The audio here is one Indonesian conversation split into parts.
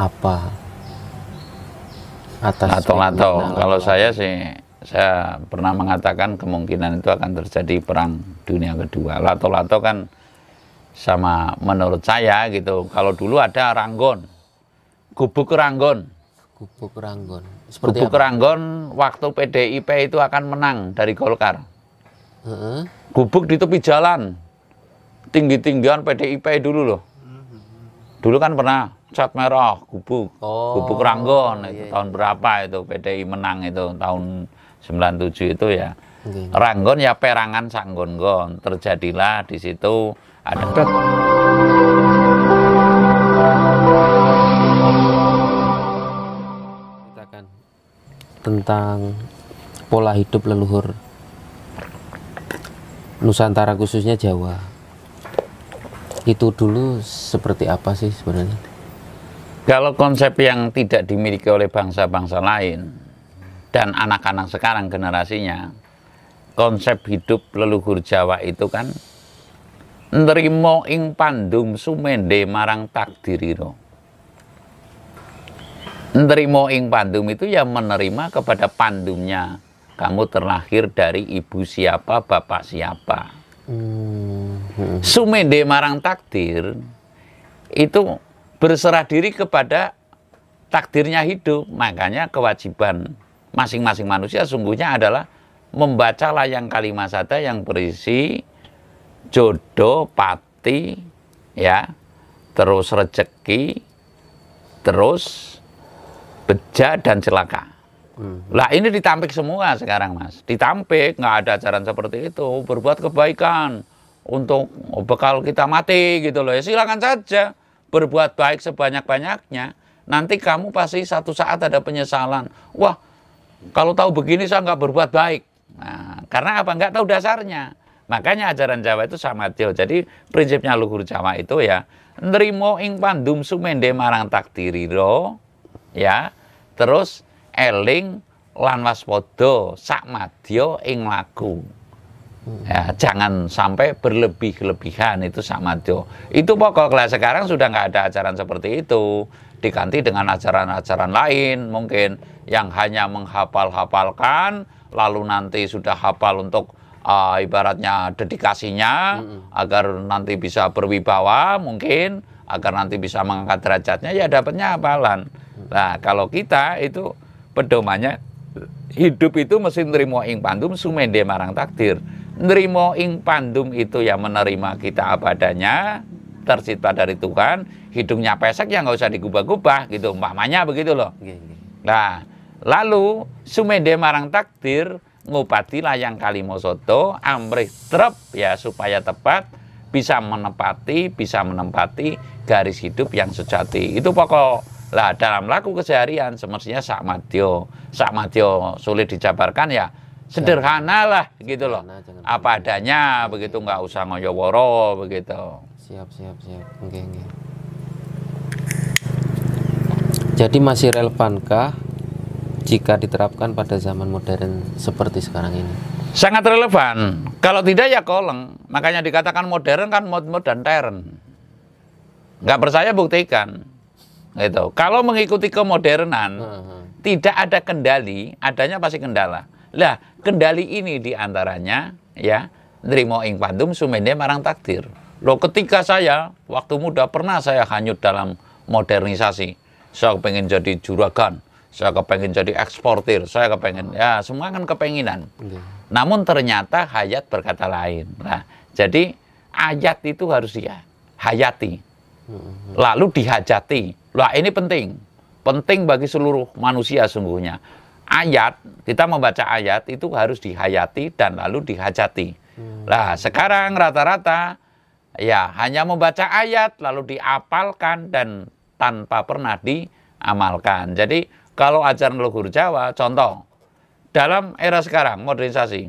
apa atas lato atau Kalau saya sih saya pernah mengatakan kemungkinan itu akan terjadi perang dunia kedua. Lato-lato kan sama menurut saya gitu. Kalau dulu ada Ranggon. Gubuk Ranggon. Gubuk Ranggon. Seperti Gubuk apa? Ranggon waktu PDIP itu akan menang dari Golkar. Uh -huh. Gubuk di tepi jalan. Tinggi-tinggian PDIP dulu loh Dulu kan pernah cat merah, gubuk, oh, gubuk Ranggon, iya. itu iya. tahun berapa itu PDI menang itu tahun 97 itu ya. Iya, iya. Ranggon ya perangan Sanggon-gon. Terjadilah di situ ada oh. tentang pola hidup leluhur Nusantara khususnya Jawa itu dulu seperti apa sih sebenarnya? Kalau konsep yang tidak dimiliki oleh bangsa-bangsa lain dan anak-anak sekarang generasinya, konsep hidup leluhur Jawa itu kan nerimo ing pandum sumende marang takdiriro. Nerimo ing pandum itu ya menerima kepada pandumnya. Kamu terlahir dari ibu siapa, bapak siapa Hmm. marang takdir itu berserah diri kepada takdirnya hidup. Makanya kewajiban masing-masing manusia sungguhnya adalah membaca layang sada yang berisi jodoh, pati, ya, terus rezeki terus beja dan celaka. Hmm. Lah ini ditampik semua sekarang mas, ditampik nggak ada ajaran seperti itu. Berbuat kebaikan untuk bekal kita mati gitu loh. Ya silakan saja berbuat baik sebanyak banyaknya. Nanti kamu pasti satu saat ada penyesalan. Wah kalau tahu begini saya nggak berbuat baik. Nah, karena apa nggak tahu dasarnya. Makanya ajaran Jawa itu sama samadyo. Jadi prinsipnya luhur Jawa itu ya nerimo ing pandum sumende marang takdiriro ya terus eling lan waspada sak madya ing laku. Ya, jangan sampai berlebih-lebihan itu sama Itu pokok kelas sekarang sudah nggak ada ajaran seperti itu. Diganti dengan ajaran-ajaran lain mungkin yang hanya menghafal-hafalkan lalu nanti sudah hafal untuk uh, ibaratnya dedikasinya mm -hmm. agar nanti bisa berwibawa mungkin agar nanti bisa mengangkat derajatnya ya dapatnya apalan. Mm. Nah, kalau kita itu pedomannya hidup itu mesti nerimo ing pandum sumende marang takdir. Nerimo ing pandum itu yang menerima kita apa adanya, tercipta dari Tuhan, hidungnya pesek yang nggak usah digubah-gubah gitu, umpamanya begitu loh. Nah, lalu sumende marang takdir ngupati layang kalimo soto amrih trep ya supaya tepat bisa menepati bisa menempati garis hidup yang sejati itu pokok lah dalam laku keseharian semestinya sak matio, sak matio sulit dijabarkan ya sederhana lah gitu loh. Apa adanya begitu nggak usah ngoyoworo begitu. Siap siap siap. Oke oke. Jadi masih relevankah jika diterapkan pada zaman modern seperti sekarang ini? Sangat relevan. Kalau tidak ya koleng Makanya dikatakan modern kan mod modern teren. Nggak percaya buktikan gitu. Kalau mengikuti kemodernan, uh -huh. tidak ada kendali, adanya pasti kendala. Lah, kendali ini diantaranya ya, nerimo ing pandum sumene marang takdir. Loh, ketika saya waktu muda pernah saya hanyut dalam modernisasi. Saya pengen jadi juragan, saya kepengen jadi eksportir, saya kepengen ya semua kan kepenginan. Iya. Namun ternyata hayat berkata lain. Nah, jadi ayat itu harus ya hayati. Lalu dihajati lah ini penting. Penting bagi seluruh manusia sungguhnya. Ayat, kita membaca ayat itu harus dihayati dan lalu dihajati. Hmm. Lah sekarang rata-rata ya hanya membaca ayat lalu diapalkan dan tanpa pernah diamalkan. Jadi kalau ajaran leluhur Jawa, contoh dalam era sekarang modernisasi,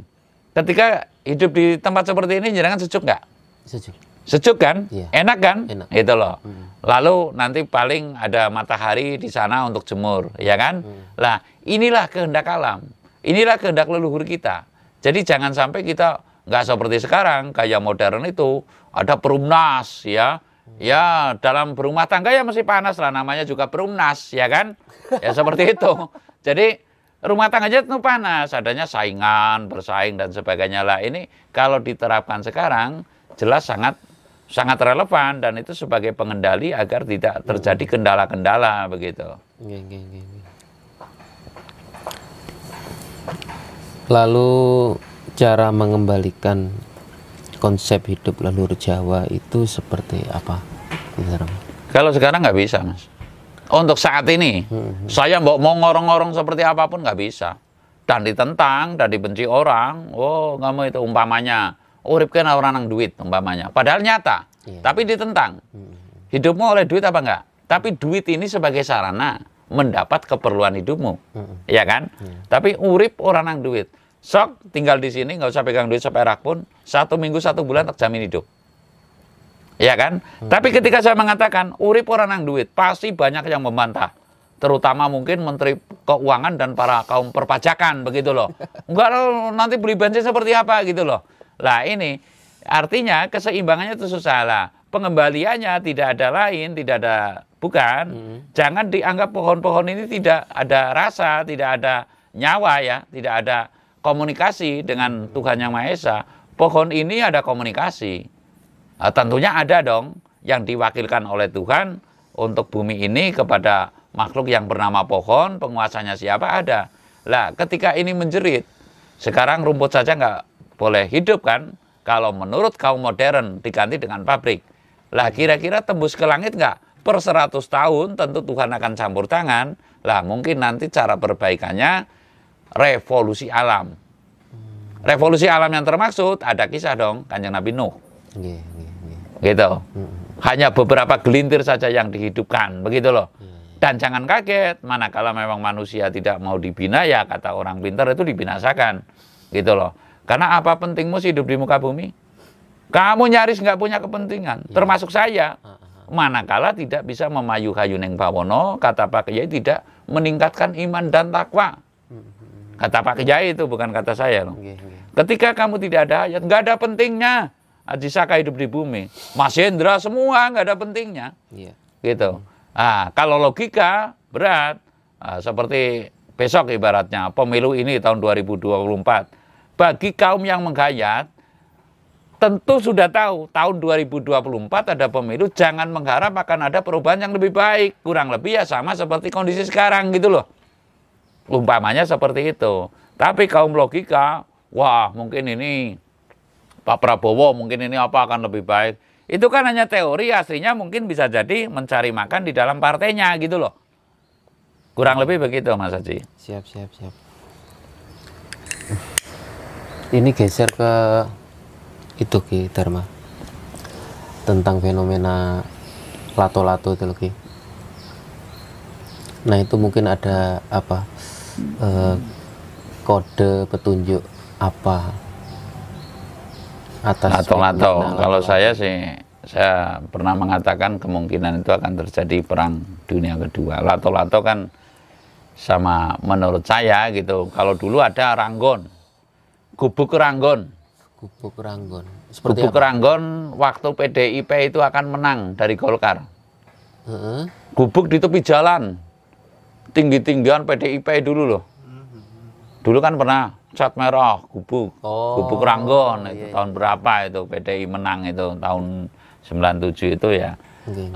ketika hidup di tempat seperti ini, jangan sejuk nggak? Sejuk. Sejuk kan? Iya. Enak kan? Enak. Itu loh. Hmm. Lalu nanti paling ada matahari di sana untuk jemur, ya kan? Hmm. Nah, inilah kehendak alam. Inilah kehendak leluhur kita. Jadi jangan sampai kita nggak seperti sekarang kayak modern itu ada perumnas ya. Hmm. Ya, dalam berumah tangga ya masih panas lah namanya juga perumnas, ya kan? Ya seperti itu. Jadi rumah tangga aja itu panas, adanya saingan, bersaing dan sebagainya lah. Ini kalau diterapkan sekarang jelas sangat sangat relevan dan itu sebagai pengendali agar tidak terjadi hmm. kendala-kendala begitu. Lalu cara mengembalikan konsep hidup leluhur Jawa itu seperti apa? Kalau sekarang nggak bisa, mas. Untuk saat ini, hmm. saya mau ngorong-ngorong seperti apapun nggak bisa. Dan ditentang, dan dibenci orang, oh nggak mau itu umpamanya urip orang nang duit umpamanya. Padahal nyata, iya. tapi ditentang. Hmm. Hidupmu oleh duit apa enggak? Tapi duit ini sebagai sarana mendapat keperluan hidupmu, ya kan? Iya. Tapi urip orang nang duit. Sok tinggal di sini nggak usah pegang duit seperak pun satu minggu satu bulan terjamin hidup. Ya kan? Hmm. Tapi ketika saya mengatakan urip orang nang duit, pasti banyak yang membantah. Terutama mungkin menteri keuangan dan para kaum perpajakan begitu loh. Enggak nanti beli bensin seperti apa gitu loh. Lah ini artinya keseimbangannya itu susah lah. Pengembaliannya tidak ada lain, tidak ada bukan. Hmm. Jangan dianggap pohon-pohon ini tidak ada rasa, tidak ada nyawa ya, tidak ada komunikasi dengan hmm. Tuhan Yang Maha Esa. Pohon ini ada komunikasi. Nah, tentunya ada dong yang diwakilkan oleh Tuhan untuk bumi ini kepada makhluk yang bernama pohon, penguasanya siapa ada. Lah, ketika ini menjerit, sekarang rumput saja nggak boleh hidup kan? Kalau menurut kaum modern diganti dengan pabrik. Lah kira-kira tembus ke langit nggak? Per 100 tahun tentu Tuhan akan campur tangan. Lah mungkin nanti cara perbaikannya revolusi alam. Revolusi alam yang termaksud ada kisah dong kanjeng Nabi Nuh. Iya, iya, iya. Gitu. Hanya beberapa gelintir saja yang dihidupkan, begitu loh. Dan jangan kaget, manakala memang manusia tidak mau dibina ya kata orang pintar itu dibinasakan, gitu loh. Karena apa pentingmu sih hidup di muka bumi? Kamu nyaris nggak punya kepentingan, ya. termasuk saya. Ah, ah, ah. Manakala tidak bisa memayu kayu neng pawono, kata Pak Kiai tidak meningkatkan iman dan takwa. Mm-hmm. Kata Pak Kiai itu bukan kata saya. Loh. Iya, iya. Ketika kamu tidak ada ayat, nggak ada pentingnya. Aji Saka hidup di bumi, Mas Hendra semua nggak ada pentingnya. Ya. Gitu. Ah kalau logika berat, ah, seperti besok ibaratnya pemilu ini tahun 2024 bagi kaum yang menghayat, tentu sudah tahu tahun 2024 ada pemilu, jangan mengharap akan ada perubahan yang lebih baik. Kurang lebih ya sama seperti kondisi sekarang gitu loh. Umpamanya seperti itu. Tapi kaum logika, wah mungkin ini Pak Prabowo mungkin ini apa akan lebih baik. Itu kan hanya teori, aslinya mungkin bisa jadi mencari makan di dalam partainya gitu loh. Kurang lebih begitu Mas Haji. Siap, siap, siap ini geser ke itu Ki Dharma tentang fenomena lato-lato itu Ki nah itu mungkin ada apa eh, kode petunjuk apa atas lato-lato kalau saya sih saya pernah mengatakan kemungkinan itu akan terjadi perang dunia kedua lato-lato kan sama menurut saya gitu kalau dulu ada ranggon Gubuk Keranggon. Gubuk Keranggon. Seperti Gubuk apa? Keranggon waktu PDIP itu akan menang dari Golkar. Uh-huh. Gubuk di tepi jalan. Tinggi-tinggian PDIP dulu loh. Dulu kan pernah cat merah, gubuk, oh, gubuk Ranggon iya, itu iya. tahun berapa itu PDI menang itu tahun 97 itu ya. Gini. Iya, iya.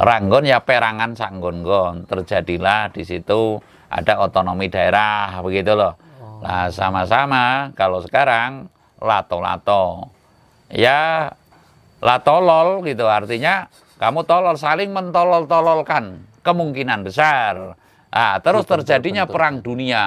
Ranggon ya perangan sanggon-gon. Terjadilah di situ ada otonomi daerah begitu loh Nah, sama-sama kalau sekarang lato-lato. Ya latolol gitu artinya kamu tolol saling mentolol-tololkan kemungkinan besar. Nah, terus betul, terjadinya betul, betul. perang dunia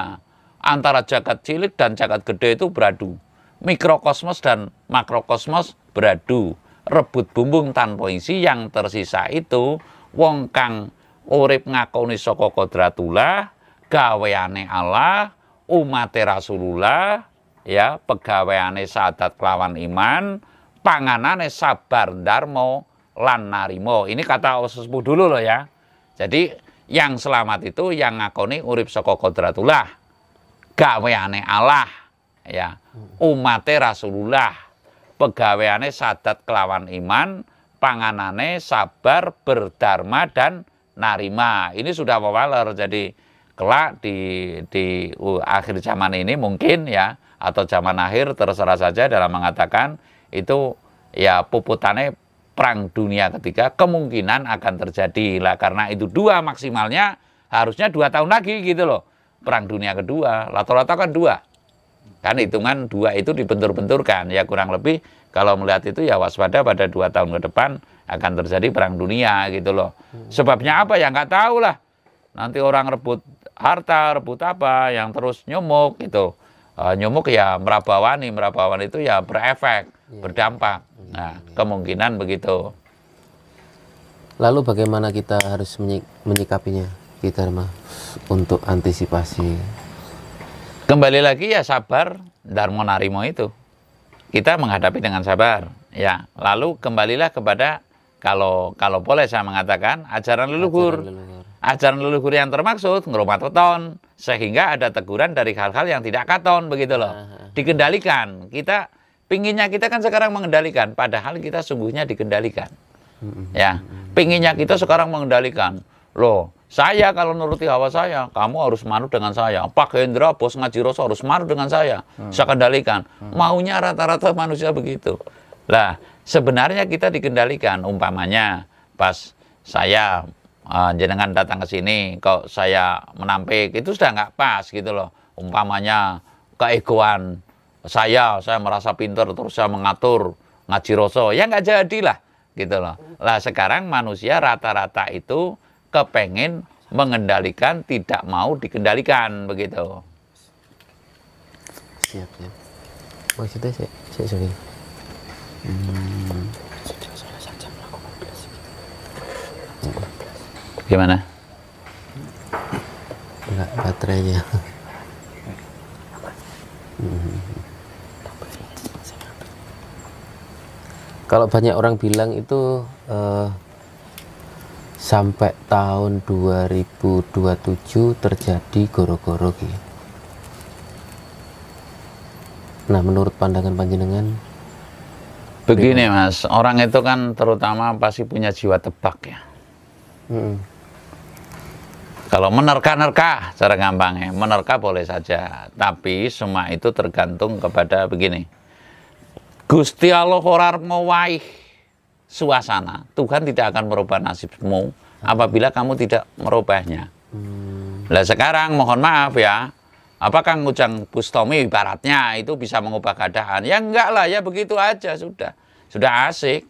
antara jagat cilik dan jagat gede itu beradu. Mikrokosmos dan makrokosmos beradu. Rebut bumbung tanpa isi yang tersisa itu wong kang urip ngakoni saka kodratullah gaweane Allah umat Rasulullah ya pegawaiane sadat kelawan iman panganane sabar darmo lan narimo ini kata sesepuh dulu loh ya jadi yang selamat itu yang ngakoni urip soko kodratullah gaweane Allah ya umat Rasulullah pegawaiane sadat kelawan iman panganane sabar berdharma dan narima ini sudah wawaler jadi kelak di di uh, akhir zaman ini mungkin ya atau zaman akhir terserah saja dalam mengatakan itu ya puputannya perang dunia ketiga kemungkinan akan terjadi lah karena itu dua maksimalnya harusnya dua tahun lagi gitu loh perang dunia kedua rata-rata kan dua kan hitungan dua itu dibentur-benturkan ya kurang lebih kalau melihat itu ya waspada pada dua tahun ke depan akan terjadi perang dunia gitu loh sebabnya apa ya nggak tahu lah nanti orang rebut harta, rebut apa, yang terus nyomuk gitu. Uh, eh, nyomuk ya merabawani, merabawan itu ya berefek, ya. berdampak. Iya. Nah, kemungkinan begitu. Lalu bagaimana kita harus menyik menyikapinya, kita mah untuk antisipasi? Kembali lagi ya sabar, Dharma Narimo itu. Kita menghadapi dengan sabar. Ya, lalu kembalilah kepada kalau kalau boleh saya mengatakan Ajaran leluhur ajaran leluhur yang termaksud ngerumat weton sehingga ada teguran dari hal-hal yang tidak katon begitu loh dikendalikan kita pinginnya kita kan sekarang mengendalikan padahal kita sungguhnya dikendalikan ya pinginnya kita sekarang mengendalikan loh saya kalau nuruti hawa saya kamu harus manut dengan saya Pak Hendra bos ngaji rosso harus manut dengan saya hmm. saya kendalikan hmm. maunya rata-rata manusia begitu lah sebenarnya kita dikendalikan umpamanya pas saya uh, jenengan datang ke sini kok saya menampik itu sudah nggak pas gitu loh umpamanya keegoan saya saya merasa pintar terus saya mengatur ngaji roso ya nggak jadilah gitu loh lah sekarang manusia rata-rata itu kepengen mengendalikan tidak mau dikendalikan begitu siap siap maksudnya saya saya sorry hmm. Gimana? Enggak baterainya. Kalau banyak orang bilang itu eh, sampai tahun 2027 terjadi goro-goro gitu. Nah, menurut pandangan panjenengan Begini, Mas, orang itu kan terutama pasti punya jiwa tebak ya. Hmm. Kalau menerka-nerka, cara gampangnya, menerka boleh saja. Tapi semua itu tergantung kepada begini. Gusti Allah korar mewaih suasana. Tuhan tidak akan merubah nasibmu apabila kamu tidak merubahnya. Nah sekarang mohon maaf ya, apakah Ujang Bustomi ibaratnya itu bisa mengubah keadaan? Ya enggak lah, ya begitu aja sudah. Sudah asik.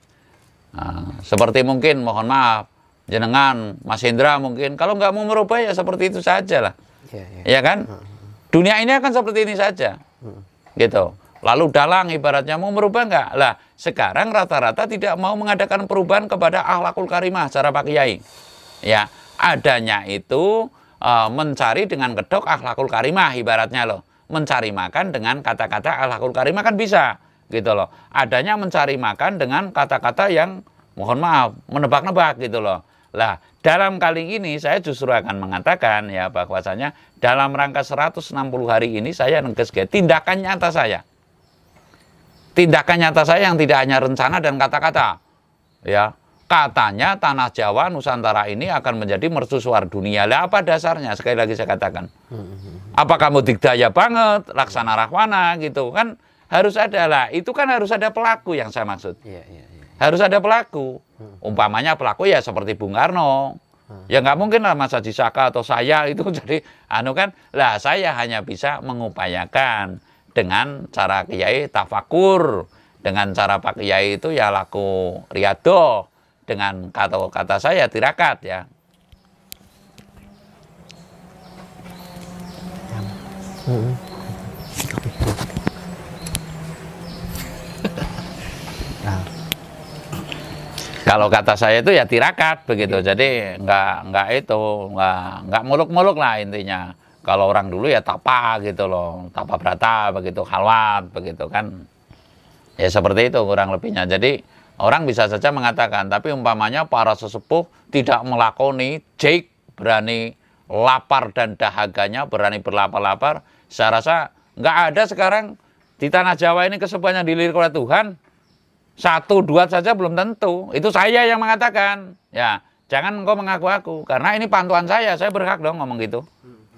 Nah, seperti mungkin mohon maaf, jenengan, Mas Indra mungkin. Kalau nggak mau merubah ya seperti itu saja lah. Ya, ya. ya kan? Hmm, hmm. Dunia ini akan seperti ini saja. Hmm. Gitu. Lalu dalang ibaratnya mau merubah nggak? Lah, sekarang rata-rata tidak mau mengadakan perubahan kepada ahlakul karimah cara Pak Kiai. Ya, adanya itu e, mencari dengan kedok ahlakul karimah ibaratnya loh. Mencari makan dengan kata-kata ahlakul karimah kan bisa gitu loh. Adanya mencari makan dengan kata-kata yang mohon maaf menebak-nebak gitu loh. Lah, dalam kali ini saya justru akan mengatakan ya bahwasanya dalam rangka 160 hari ini saya ke tindakan nyata saya. Tindakan nyata saya yang tidak hanya rencana dan kata-kata. Ya, katanya tanah Jawa Nusantara ini akan menjadi mercusuar dunia. Lah apa dasarnya? Sekali lagi saya katakan. Apa kamu dikdaya banget, laksana rahwana gitu kan? Harus ada lah. Itu kan harus ada pelaku yang saya maksud. Iya, iya, iya. Harus ada pelaku Hmm. Umpamanya pelaku ya seperti Bung Karno. Ya nggak mungkin lah Mas Haji Saka atau saya itu jadi anu kan lah saya hanya bisa mengupayakan dengan cara kiai tafakur, dengan cara Pak Kiai itu ya laku riado, dengan kata kata saya tirakat ya. Hmm. kalau kata saya itu ya tirakat begitu. Ya. Jadi nggak nggak itu nggak nggak muluk-muluk lah intinya. Kalau orang dulu ya tapa gitu loh, tapa berata begitu, halwat begitu kan. Ya seperti itu kurang lebihnya. Jadi orang bisa saja mengatakan, tapi umpamanya para sesepuh tidak melakoni, Jake berani lapar dan dahaganya, berani berlapar-lapar. Saya rasa nggak ada sekarang di tanah Jawa ini yang dilirik oleh Tuhan, satu dua saja belum tentu. Itu saya yang mengatakan. Ya, jangan engkau mengaku aku karena ini pantuan saya, saya berhak dong ngomong gitu.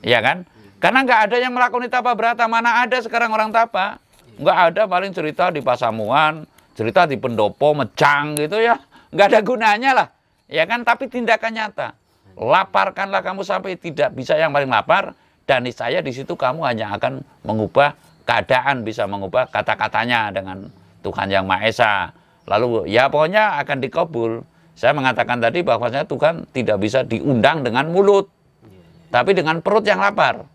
Iya kan? Karena nggak ada yang melakukan tapa berata, mana ada sekarang orang tapa. Nggak ada paling cerita di Pasamuan, cerita di Pendopo, Mecang gitu ya. Nggak ada gunanya lah. Ya kan? Tapi tindakan nyata. Laparkanlah kamu sampai tidak bisa yang paling lapar, dan saya di situ kamu hanya akan mengubah keadaan bisa mengubah kata-katanya dengan Tuhan yang Maha Esa. Lalu ya pokoknya akan dikabul. Saya mengatakan tadi bahwasanya Tuhan tidak bisa diundang dengan mulut, tapi dengan perut yang lapar,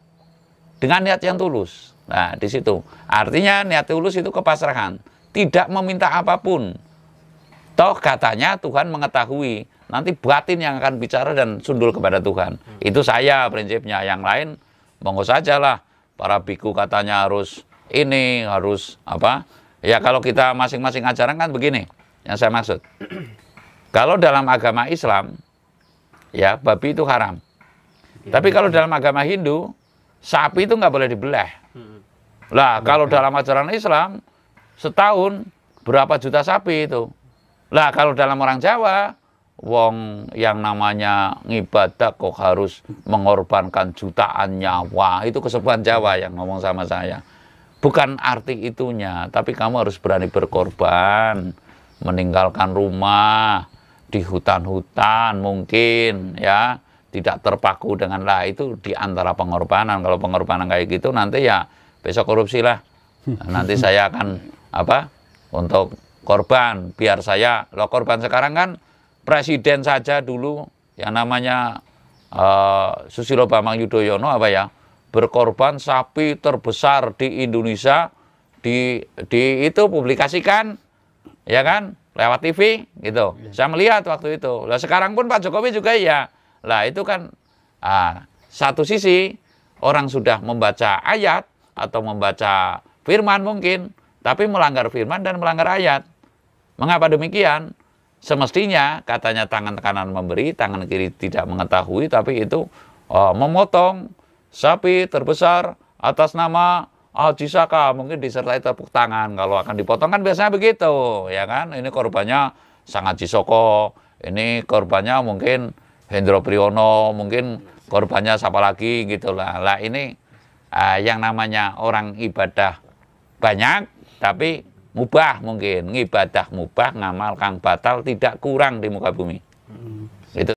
dengan niat yang tulus. Nah, di situ. Artinya niat tulus itu kepasrahan, tidak meminta apapun. Toh katanya Tuhan mengetahui, nanti batin yang akan bicara dan sundul kepada Tuhan. Itu saya prinsipnya, yang lain monggo sajalah. Para biku katanya harus ini, harus apa? Ya kalau kita masing-masing ajaran kan begini yang saya maksud. Kalau dalam agama Islam ya babi itu haram. Ya, Tapi kalau ya. dalam agama Hindu sapi itu nggak boleh dibelah. Hmm. Lah kalau dalam ajaran Islam setahun berapa juta sapi itu. Lah kalau dalam orang Jawa wong yang namanya ngibadah kok harus mengorbankan jutaan nyawa. Itu kesepuan Jawa yang ngomong sama saya bukan arti itunya, tapi kamu harus berani berkorban, meninggalkan rumah di hutan-hutan mungkin ya, tidak terpaku dengan lah itu di antara pengorbanan. Kalau pengorbanan kayak gitu nanti ya besok korupsi lah. Nanti saya akan apa? Untuk korban biar saya lo korban sekarang kan presiden saja dulu yang namanya uh, Susilo Bambang Yudhoyono apa ya? berkorban sapi terbesar di Indonesia di di itu publikasikan ya kan lewat TV gitu. Iya. Saya melihat waktu itu. Lah sekarang pun Pak Jokowi juga ya. Lah itu kan ah, satu sisi orang sudah membaca ayat atau membaca firman mungkin, tapi melanggar firman dan melanggar ayat. Mengapa demikian? Semestinya katanya tangan kanan memberi, tangan kiri tidak mengetahui, tapi itu oh, memotong sapi terbesar atas nama Al-Jisaka. Mungkin disertai tepuk tangan. Kalau akan dipotong kan biasanya begitu. Ya kan? Ini korbannya sangat Jisoko. Ini korbannya mungkin Hendro Priyono. Mungkin korbannya siapa lagi gitulah lah. Lah ini uh, yang namanya orang ibadah banyak tapi mubah mungkin. Ibadah mubah ngamal kang batal tidak kurang di muka bumi. Hmm.